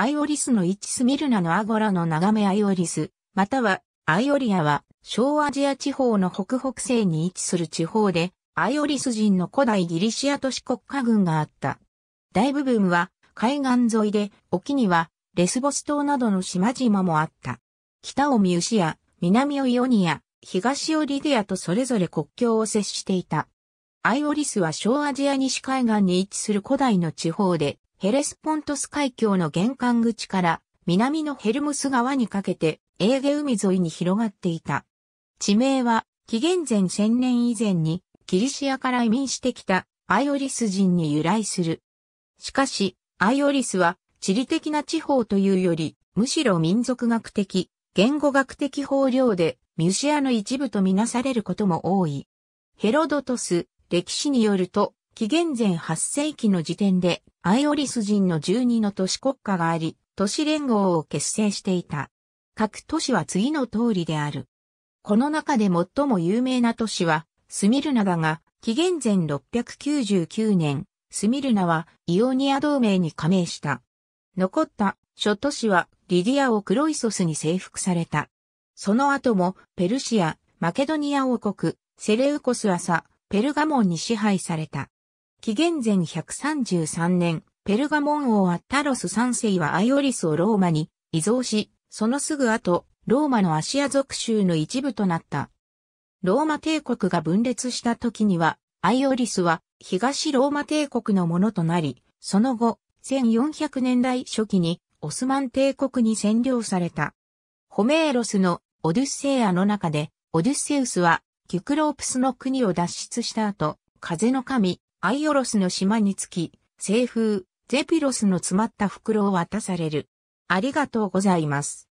アイオリスの位置スミルナのアゴラの眺めアイオリス、またはアイオリアは小アジア地方の北北西に位置する地方で、アイオリス人の古代ギリシア都市国家軍があった。大部分は海岸沿いで、沖にはレスボス島などの島々もあった。北をミウシア、南をイオニア、東をリディアとそれぞれ国境を接していた。アイオリスは小アジア西海岸に位置する古代の地方で、ヘレスポントス海峡の玄関口から南のヘルムス川にかけてエーゲ海沿いに広がっていた。地名は紀元前1000年以前にギリシアから移民してきたアイオリス人に由来する。しかし、アイオリスは地理的な地方というより、むしろ民族学的、言語学的法領でミュシアの一部とみなされることも多い。ヘロドトス、歴史によると、紀元前8世紀の時点でアイオリス人の12の都市国家があり、都市連合を結成していた。各都市は次の通りである。この中で最も有名な都市は、スミルナだが、紀元前699年、スミルナはイオニア同盟に加盟した。残った諸都市はリディアをクロイソスに征服された。その後もペルシア、マケドニア王国、セレウコスアサ、ペルガモンに支配された。紀元前133年、ペルガモン王アッタロス3世はアイオリスをローマに移蔵し、そのすぐ後、ローマのアシア属州の一部となった。ローマ帝国が分裂した時には、アイオリスは東ローマ帝国のものとなり、その後、1400年代初期にオスマン帝国に占領された。ホメーロスのオデュッセイアの中で、オデュッセウスは、キュクロープスの国を脱出した後、風の神、アイオロスの島につき、西風、ゼピロスの詰まった袋を渡される。ありがとうございます。